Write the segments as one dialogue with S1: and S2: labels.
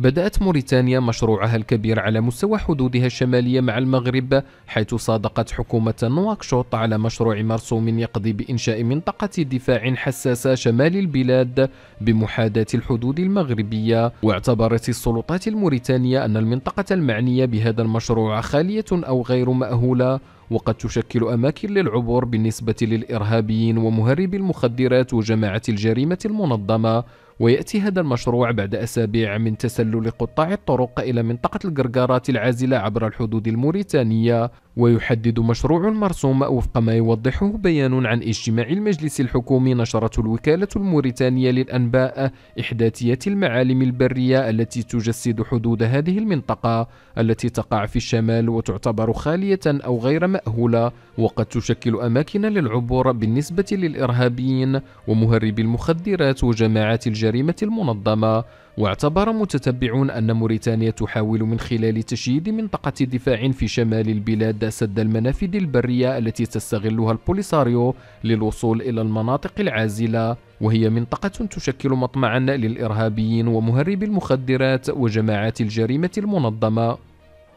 S1: بدأت موريتانيا مشروعها الكبير على مستوى حدودها الشمالية مع المغرب حيث صادقت حكومة نواكشوط على مشروع مرسوم يقضي بإنشاء منطقة دفاع حساسة شمال البلاد بمحاذاة الحدود المغربية واعتبرت السلطات الموريتانية أن المنطقة المعنية بهذا المشروع خالية أو غير مأهولة وقد تشكل أماكن للعبور بالنسبة للإرهابيين ومهربي المخدرات وجماعة الجريمة المنظمة ويأتي هذا المشروع بعد أسابيع من تسلل قطاع الطرق إلى منطقة القرقارات العازلة عبر الحدود الموريتانية ويحدد مشروع مرسوم وفق ما يوضحه بيان عن اجتماع المجلس الحكومي نشرته الوكالة الموريتانية للأنباء إحداثيات المعالم البرية التي تجسد حدود هذه المنطقة التي تقع في الشمال وتعتبر خالية أو غير مأهولة وقد تشكل أماكن للعبور بالنسبة للإرهابيين ومهربي المخدرات وجماعات الجريمة المنظمة واعتبر متتبعون أن موريتانيا تحاول من خلال تشييد منطقة دفاع في شمال البلاد سد المنافذ البرية التي تستغلها البوليساريو للوصول إلى المناطق العازلة وهي منطقة تشكل مطمعا للإرهابيين ومهربي المخدرات وجماعات الجريمة المنظمة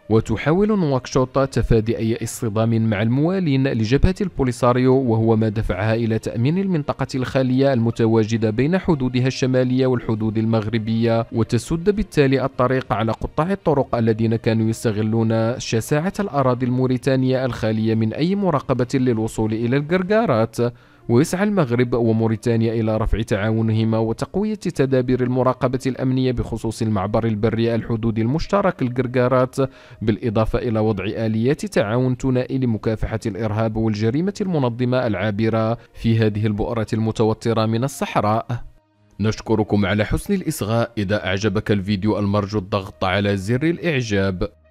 S1: وتحاول نواكشوط تفادي أي اصطدام مع الموالين لجبهة البوليساريو وهو ما دفعها إلى تأمين المنطقة الخالية المتواجدة بين حدودها الشمالية والحدود المغربية وتسد بالتالي الطريق على قطاع الطرق الذين كانوا يستغلون شساعة الأراضي الموريتانية الخالية من أي مراقبة للوصول إلى الجرجارات ويسعى المغرب وموريتانيا إلى رفع تعاونهما وتقوية تدابير المراقبة الأمنية بخصوص المعبر البري الحدودي المشترك القرقارات بالإضافة إلى وضع آليات تعاون ثنائي لمكافحة الإرهاب والجريمة المنظمة العابرة في هذه البؤرة المتوترة من الصحراء نشكركم على حسن الإصغاء إذا أعجبك الفيديو المرجو الضغط على زر الإعجاب